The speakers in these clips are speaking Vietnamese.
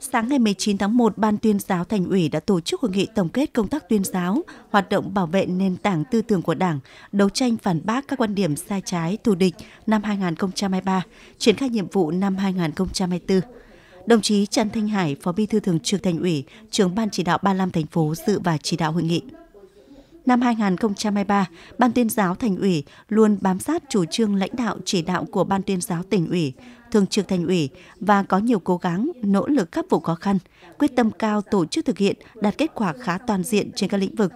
Sáng ngày 19 tháng 1, Ban tuyên giáo Thành ủy đã tổ chức hội nghị tổng kết công tác tuyên giáo, hoạt động bảo vệ nền tảng tư tưởng của Đảng, đấu tranh phản bác các quan điểm sai trái, thù địch năm 2023, triển khai nhiệm vụ năm 2024. Đồng chí Trần Thanh Hải, Phó Bí thư Thường trực Thành ủy, trưởng Ban chỉ đạo 35 thành phố dự và chỉ đạo hội nghị năm 2023, Ban tuyên giáo Thành ủy luôn bám sát chủ trương lãnh đạo chỉ đạo của Ban tuyên giáo tỉnh ủy, Thường trực Thành ủy và có nhiều cố gắng, nỗ lực khắc phục khó khăn, quyết tâm cao tổ chức thực hiện đạt kết quả khá toàn diện trên các lĩnh vực.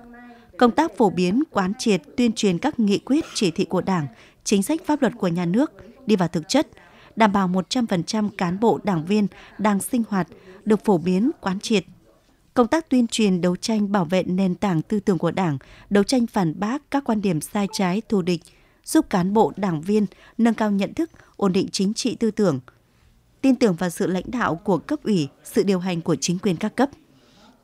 Công tác phổ biến, quán triệt, tuyên truyền các nghị quyết, chỉ thị của Đảng, chính sách pháp luật của nhà nước đi vào thực chất, đảm bảo 100% cán bộ đảng viên đang sinh hoạt, được phổ biến, quán triệt, công tác tuyên truyền đấu tranh bảo vệ nền tảng tư tưởng của Đảng, đấu tranh phản bác các quan điểm sai trái thù địch, giúp cán bộ đảng viên nâng cao nhận thức, ổn định chính trị tư tưởng, tin tưởng vào sự lãnh đạo của cấp ủy, sự điều hành của chính quyền các cấp.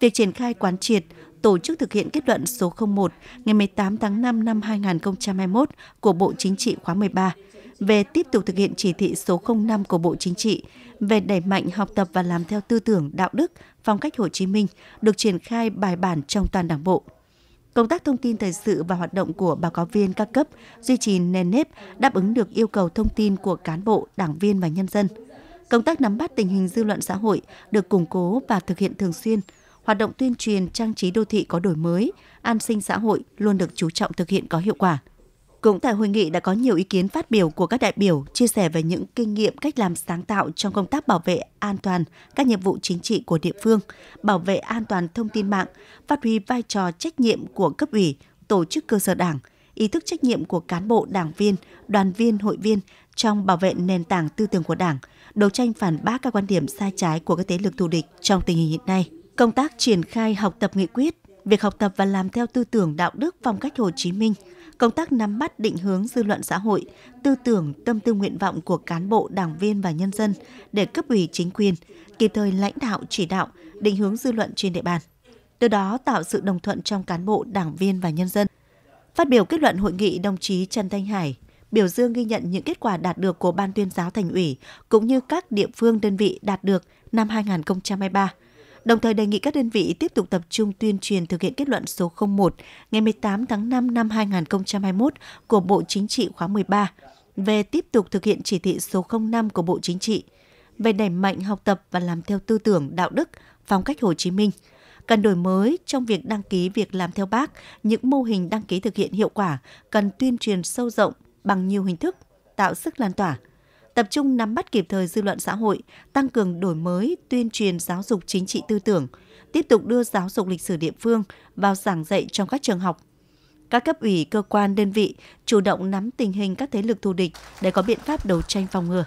Việc triển khai quán triệt, tổ chức thực hiện kết luận số 01 ngày 18 tháng 5 năm 2021 của Bộ Chính trị khóa 13 về tiếp tục thực hiện chỉ thị số 05 của Bộ Chính trị về đẩy mạnh học tập và làm theo tư tưởng đạo đức, phong cách Hồ Chí Minh được triển khai bài bản trong toàn Đảng bộ. Công tác thông tin thời sự và hoạt động của báo cáo viên các cấp duy trì nền nếp đáp ứng được yêu cầu thông tin của cán bộ, đảng viên và nhân dân. Công tác nắm bắt tình hình dư luận xã hội được củng cố và thực hiện thường xuyên. Hoạt động tuyên truyền trang trí đô thị có đổi mới, an sinh xã hội luôn được chú trọng thực hiện có hiệu quả. Cũng tại hội nghị đã có nhiều ý kiến phát biểu của các đại biểu chia sẻ về những kinh nghiệm cách làm sáng tạo trong công tác bảo vệ an toàn các nhiệm vụ chính trị của địa phương, bảo vệ an toàn thông tin mạng, phát huy vai trò trách nhiệm của cấp ủy, tổ chức cơ sở đảng, ý thức trách nhiệm của cán bộ, đảng viên, đoàn viên, hội viên trong bảo vệ nền tảng tư tưởng của Đảng, đấu tranh phản bác các quan điểm sai trái của các thế lực thù địch trong tình hình hiện nay. Công tác triển khai học tập nghị quyết, việc học tập và làm theo tư tưởng đạo đức phong cách Hồ Chí Minh – công tác nắm bắt định hướng dư luận xã hội, tư tưởng, tâm tư nguyện vọng của cán bộ, đảng viên và nhân dân để cấp ủy chính quyền, kịp thời lãnh đạo chỉ đạo, định hướng dư luận trên địa bàn. Từ đó tạo sự đồng thuận trong cán bộ, đảng viên và nhân dân. Phát biểu kết luận hội nghị, đồng chí Trần Thanh Hải, biểu dương ghi nhận những kết quả đạt được của Ban tuyên giáo thành ủy cũng như các địa phương đơn vị đạt được năm 2023 đồng thời đề nghị các đơn vị tiếp tục tập trung tuyên truyền thực hiện kết luận số 01 ngày 18 tháng 5 năm 2021 của Bộ Chính trị khóa 13 về tiếp tục thực hiện chỉ thị số 05 của Bộ Chính trị về đẩy mạnh học tập và làm theo tư tưởng đạo đức, phong cách Hồ Chí Minh, cần đổi mới trong việc đăng ký việc làm theo bác, những mô hình đăng ký thực hiện hiệu quả cần tuyên truyền sâu rộng bằng nhiều hình thức, tạo sức lan tỏa, tập trung nắm bắt kịp thời dư luận xã hội, tăng cường đổi mới, tuyên truyền giáo dục chính trị tư tưởng, tiếp tục đưa giáo dục lịch sử địa phương vào giảng dạy trong các trường học. Các cấp ủy, cơ quan, đơn vị chủ động nắm tình hình các thế lực thù địch để có biện pháp đấu tranh phòng ngừa.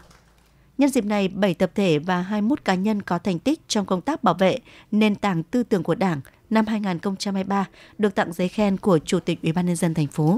Nhân dịp này, 7 tập thể và 21 cá nhân có thành tích trong công tác bảo vệ nền tảng tư tưởng của Đảng năm 2023 được tặng giấy khen của Chủ tịch Ủy ban nhân dân thành phố.